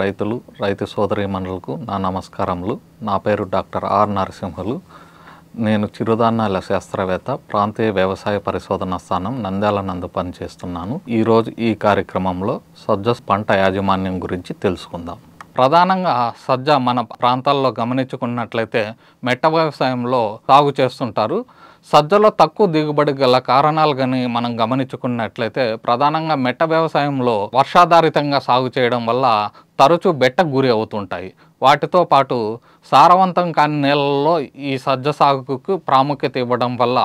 రైతులు రైతు మండలకు నా నమస్కారములు నా పేరు డాక్టర్ ఆర్ నరసింహులు నేను చిరుధాన్యాల శాస్త్రవేత్త ప్రాంతీయ వ్యవసాయ పరిశోధన స్థానం నంద్యాల నందు పనిచేస్తున్నాను ఈరోజు ఈ కార్యక్రమంలో సజ్జ పంట యాజమాన్యం గురించి తెలుసుకుందాం ప్రధానంగా సజ్జ మన ప్రాంతాల్లో గమనించుకున్నట్లయితే మెట్ట వ్యవసాయంలో సాగు చేస్తుంటారు సజ్జలో తక్కువ దిగుబడి గల కారణాలు కానీ మనం గమనించుకున్నట్లయితే ప్రధానంగా మెట్ట వ్యవసాయంలో వర్షాధారితంగా సాగు చేయడం వల్ల తరచూ బెట్టకు గురి అవుతుంటాయి వాటితో పాటు సారవంతం కాని నేలల్లో ఈ సజ్జ సాగుకు ప్రాముఖ్యత ఇవ్వడం వల్ల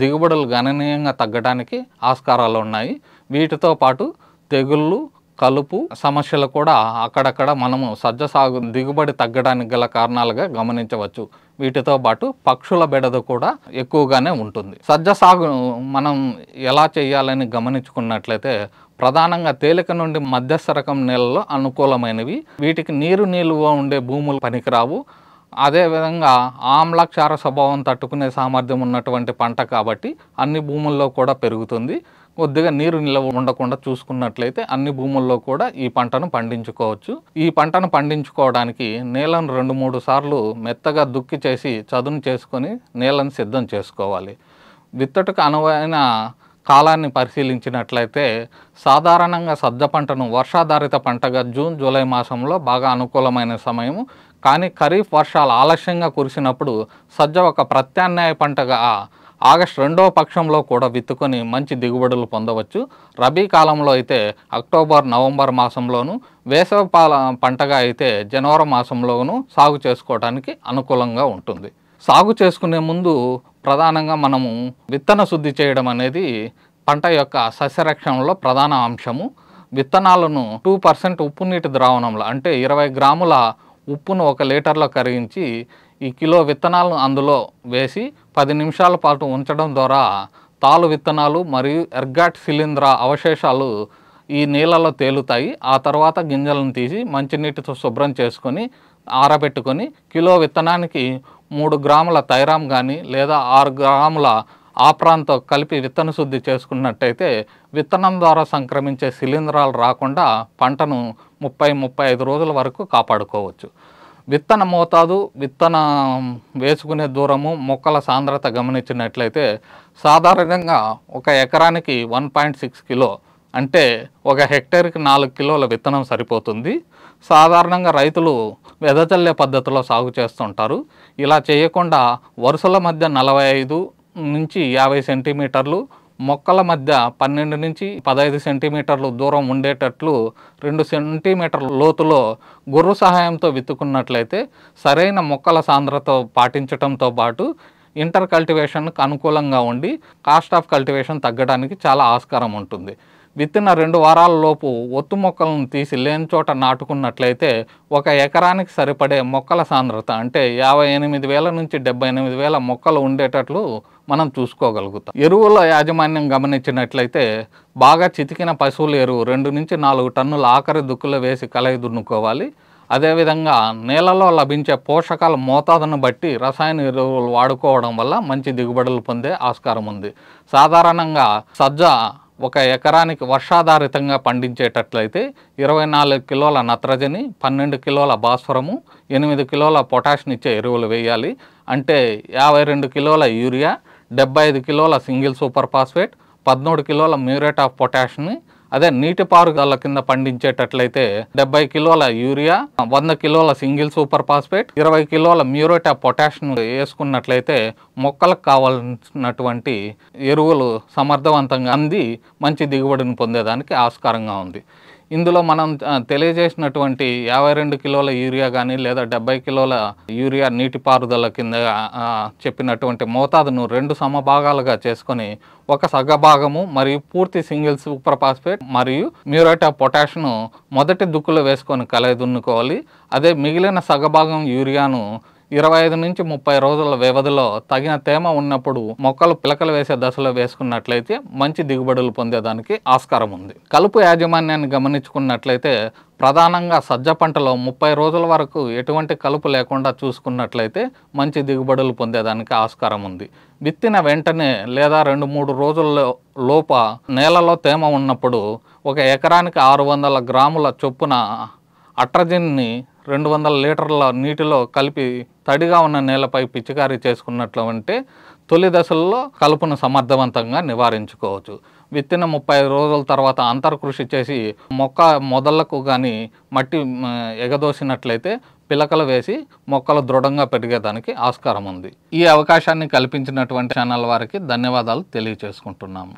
దిగుబడులు గణనీయంగా తగ్గడానికి ఆస్కారాలు ఉన్నాయి వీటితో పాటు తెగుళ్ళు కలుపు సమస్యలు కూడా అక్కడక్కడ మనము సజ్జ సాగు దిగుబడి తగ్గడానికి గల కారణాలుగా గమనించవచ్చు వీటితో పాటు పక్షుల బెడద కూడా ఎక్కువగానే ఉంటుంది సజ్జ సాగు మనం ఎలా చేయాలని గమనించుకున్నట్లయితే ప్రధానంగా తేలిక నుండి మధ్యస్థ రకం నేలలో అనుకూలమైనవి వీటికి నీరు నిలువ ఉండే భూములు పనికిరావు అదేవిధంగా క్షార స్వభావం తట్టుకునే సామర్థ్యం ఉన్నటువంటి పంట కాబట్టి అన్ని భూముల్లో కూడా పెరుగుతుంది కొద్దిగా నీరు నిల్వ ఉండకుండా చూసుకున్నట్లయితే అన్ని భూముల్లో కూడా ఈ పంటను పండించుకోవచ్చు ఈ పంటను పండించుకోవడానికి నేలను రెండు మూడు సార్లు మెత్తగా దుక్కి చేసి చదును చేసుకొని నేలను సిద్ధం చేసుకోవాలి విత్తటకు అనువైన కాలాన్ని పరిశీలించినట్లయితే సాధారణంగా సజ్జ పంటను వర్షాధారిత పంటగా జూన్ జూలై మాసంలో బాగా అనుకూలమైన సమయము కానీ ఖరీఫ్ వర్షాలు ఆలస్యంగా కురిసినప్పుడు సజ్జ ఒక ప్రత్యామ్నాయ పంటగా ఆగస్టు రెండవ పక్షంలో కూడా విత్తుకొని మంచి దిగుబడులు పొందవచ్చు రబీ కాలంలో అయితే అక్టోబర్ నవంబర్ మాసంలోనూ వేసవి పంటగా అయితే జనవరి మాసంలోనూ సాగు చేసుకోవడానికి అనుకూలంగా ఉంటుంది సాగు చేసుకునే ముందు ప్రధానంగా మనము విత్తన శుద్ధి చేయడం అనేది పంట యొక్క సస్యరక్షణలో ప్రధాన అంశము విత్తనాలను టూ పర్సెంట్ ఉప్పు నీటి ద్రావణంలో అంటే ఇరవై గ్రాముల ఉప్పును ఒక లీటర్లో కరిగించి ఈ కిలో విత్తనాలను అందులో వేసి పది నిమిషాల పాటు ఉంచడం ద్వారా తాలు విత్తనాలు మరియు ఎర్గాట్ శిలీంధ్ర అవశేషాలు ఈ నీళ్ళలో తేలుతాయి ఆ తర్వాత గింజలను తీసి మంచినీటితో శుభ్రం చేసుకొని ఆరబెట్టుకొని కిలో విత్తనానికి మూడు గ్రాముల తైరామ్ కానీ లేదా ఆరు గ్రాముల ఆ ప్రాంతం కలిపి విత్తన శుద్ధి చేసుకున్నట్టయితే విత్తనం ద్వారా సంక్రమించే శిలీంధ్రాలు రాకుండా పంటను ముప్పై ముప్పై ఐదు రోజుల వరకు కాపాడుకోవచ్చు విత్తన మోతాదు విత్తన వేసుకునే దూరము మొక్కల సాంద్రత గమనించినట్లయితే సాధారణంగా ఒక ఎకరానికి వన్ పాయింట్ సిక్స్ కిలో అంటే ఒక హెక్టేర్కి నాలుగు కిలోల విత్తనం సరిపోతుంది సాధారణంగా రైతులు వెదజల్లే పద్ధతిలో సాగు చేస్తుంటారు ఇలా చేయకుండా వరుసల మధ్య నలభై ఐదు నుంచి యాభై సెంటీమీటర్లు మొక్కల మధ్య పన్నెండు నుంచి పదహైదు సెంటీమీటర్లు దూరం ఉండేటట్లు రెండు సెంటీమీటర్ల లోతులో గుర్రు సహాయంతో విత్తుకున్నట్లయితే సరైన మొక్కల సాంద్రత పాటించడంతో పాటు ఇంటర్ కల్టివేషన్కు అనుకూలంగా ఉండి కాస్ట్ ఆఫ్ కల్టివేషన్ తగ్గడానికి చాలా ఆస్కారం ఉంటుంది విత్తిన రెండు వారాల లోపు ఒత్తు మొక్కలను తీసి లేని చోట నాటుకున్నట్లయితే ఒక ఎకరానికి సరిపడే మొక్కల సాంద్రత అంటే యాభై ఎనిమిది వేల నుంచి డెబ్బై ఎనిమిది వేల మొక్కలు ఉండేటట్లు మనం చూసుకోగలుగుతాం ఎరువుల యాజమాన్యం గమనించినట్లయితే బాగా చితికిన పశువుల ఎరువు రెండు నుంచి నాలుగు టన్నుల ఆఖరి దుక్కులు వేసి కలయి దున్నుకోవాలి అదేవిధంగా నేలలో లభించే పోషకాల మోతాదును బట్టి రసాయన ఎరువులు వాడుకోవడం వల్ల మంచి దిగుబడులు పొందే ఆస్కారం ఉంది సాధారణంగా సజ్జ ఒక ఎకరానికి వర్షాధారితంగా పండించేటట్లయితే ఇరవై నాలుగు కిలోల నత్రజని పన్నెండు కిలోల భాస్వరము ఎనిమిది కిలోల పొటాషియం ఇచ్చే ఎరువులు వేయాలి అంటే యాభై రెండు కిలోల యూరియా డెబ్బై ఐదు కిలోల సింగిల్ సూపర్ ఫాస్ఫేట్ పదమూడు కిలోల మ్యూరేట్ ఆఫ్ పొటాష్ని అదే నీటిపారుదల కింద పండించేటట్లయితే డెబ్బై కిలోల యూరియా వంద కిలోల సింగిల్ సూపర్ ఫాస్ఫేట్ ఇరవై కిలోల మ్యూరోటా పొటాష్ వేసుకున్నట్లయితే మొక్కలకు కావాల్సినటువంటి ఎరువులు సమర్థవంతంగా అంది మంచి దిగుబడిని పొందేదానికి ఆస్కారంగా ఉంది ఇందులో మనం తెలియజేసినటువంటి యాభై రెండు కిలోల యూరియా కానీ లేదా డెబ్బై కిలోల యూరియా నీటిపారుదల కింద చెప్పినటువంటి మోతాదును రెండు సమభాగాలుగా చేసుకొని ఒక సగభాగము మరియు పూర్తి సింగిల్ సూపర్ ఫాస్ఫేట్ మరియు మ్యూరేట్ ఆఫ్ పొటాష్ను మొదటి దుక్కులో వేసుకొని కలయి దున్నుకోవాలి అదే మిగిలిన సగభాగం యూరియాను ఇరవై ఐదు నుంచి ముప్పై రోజుల వ్యవధిలో తగిన తేమ ఉన్నప్పుడు మొక్కలు పిలకలు వేసే దశలో వేసుకున్నట్లయితే మంచి దిగుబడులు పొందేదానికి ఆస్కారం ఉంది కలుపు యాజమాన్యాన్ని గమనించుకున్నట్లయితే ప్రధానంగా సజ్జ పంటలో ముప్పై రోజుల వరకు ఎటువంటి కలుపు లేకుండా చూసుకున్నట్లయితే మంచి దిగుబడులు పొందేదానికి ఆస్కారం ఉంది విత్తిన వెంటనే లేదా రెండు మూడు రోజుల్లో లోప నేలలో తేమ ఉన్నప్పుడు ఒక ఎకరానికి ఆరు వందల గ్రాముల చొప్పున అట్రజిన్ని రెండు వందల లీటర్ల నీటిలో కలిపి తడిగా ఉన్న నేలపై పిచికారీ చేసుకున్నట్లు అంటే తొలి దశల్లో కలుపును సమర్థవంతంగా నివారించుకోవచ్చు విత్తిన ముప్పై రోజుల తర్వాత అంతర్కృషి చేసి మొక్క మొదళ్లకు కానీ మట్టి ఎగదోసినట్లయితే పిలకలు వేసి మొక్కలు దృఢంగా పెరిగేదానికి ఆస్కారం ఉంది ఈ అవకాశాన్ని కల్పించినటువంటి ఛానల్ వారికి ధన్యవాదాలు తెలియచేసుకుంటున్నాము